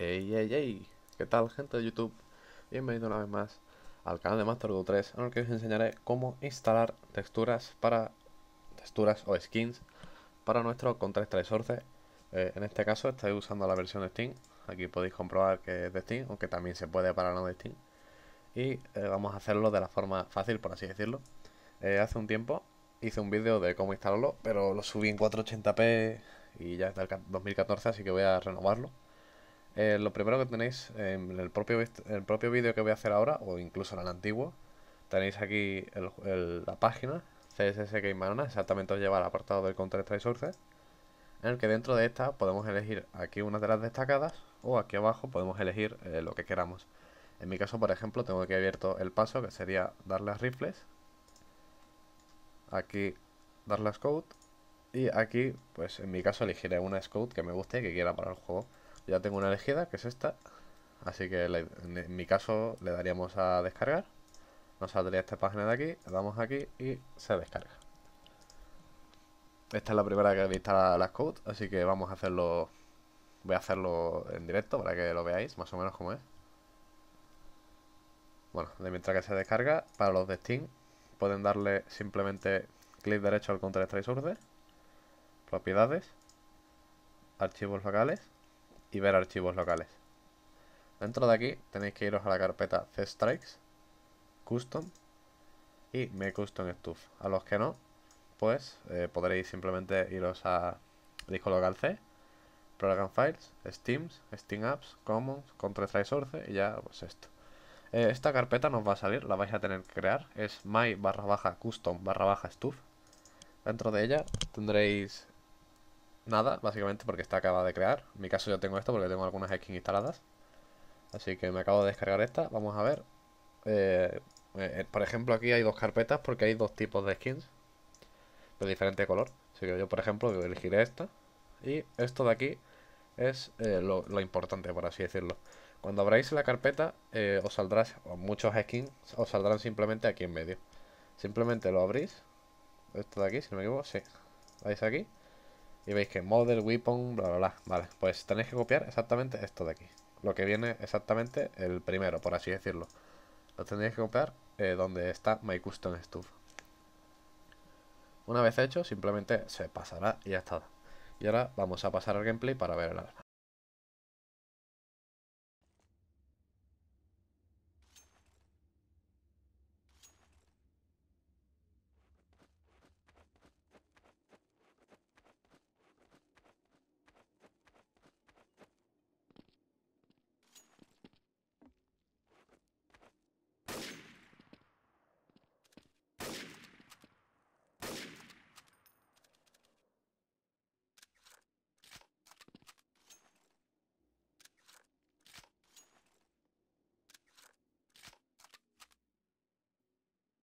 ¡Ey, ey, ey! ey ¿qué tal gente de YouTube? Bienvenido una vez más al canal de MasterGo 3 en el que os enseñaré cómo instalar texturas para texturas o skins para nuestro Counter-Strike Source. Eh, en este caso estoy usando la versión de Steam, aquí podéis comprobar que es de Steam, aunque también se puede para no de Steam. Y eh, vamos a hacerlo de la forma fácil, por así decirlo. Eh, hace un tiempo hice un vídeo de cómo instalarlo, pero lo subí en 480p y ya está el 2014, así que voy a renovarlo eh, lo primero que tenéis em, en el propio, el propio vídeo que voy a hacer ahora, o incluso en el antiguo, tenéis aquí la página CSS Game Manana, exactamente os lleva al apartado del Counter Strike Sources, en el que dentro de esta podemos elegir aquí una de las destacadas, o aquí abajo podemos elegir eh, lo que queramos. En mi caso, por ejemplo, tengo aquí abierto el paso, que sería darle a rifles, aquí darle a scout, y aquí, pues en mi caso, elegiré una scout que me guste y que quiera para el juego ya tengo una elegida, que es esta. Así que en mi caso le daríamos a descargar. Nos saldría esta página de aquí, le damos aquí y se descarga. Esta es la primera que he visto las Code, así que vamos a hacerlo... Voy a hacerlo en directo para que lo veáis más o menos cómo es. Bueno, de mientras que se descarga, para los de Steam pueden darle simplemente clic derecho al Counter Trace Order, propiedades, archivos locales y ver archivos locales. Dentro de aquí tenéis que iros a la carpeta C-Strikes, Custom y Me Custom Stuff. A los que no, pues eh, podréis simplemente iros a disco local C, Program Files, Steams, Steam Apps, Commons, Control Source y ya pues esto. Eh, esta carpeta nos va a salir, la vais a tener que crear, es my barra baja custom barra baja stuff. Dentro de ella tendréis nada, básicamente, porque está acaba de crear. En mi caso yo tengo esto porque tengo algunas skins instaladas. Así que me acabo de descargar esta. Vamos a ver. Eh, eh, por ejemplo, aquí hay dos carpetas porque hay dos tipos de skins. De diferente color. Así que yo, por ejemplo, elegiré esta. Y esto de aquí es eh, lo, importante, por así decirlo. Cuando abráis la carpeta, os saldrá, muchos skins os saldrán simplemente aquí en medio. Simplemente lo abrís. Esto de aquí, si no me equivoco, sí. Vais aquí y veis que model, weapon, bla, bla, bla. Vale, pues tenéis que copiar exactamente esto de aquí. Lo que viene exactamente el primero, por así decirlo. Lo tendréis que copiar eh, donde está my custom stuff. Una vez hecho, simplemente se pasará y ya está. Y ahora vamos a pasar al gameplay para ver el arma.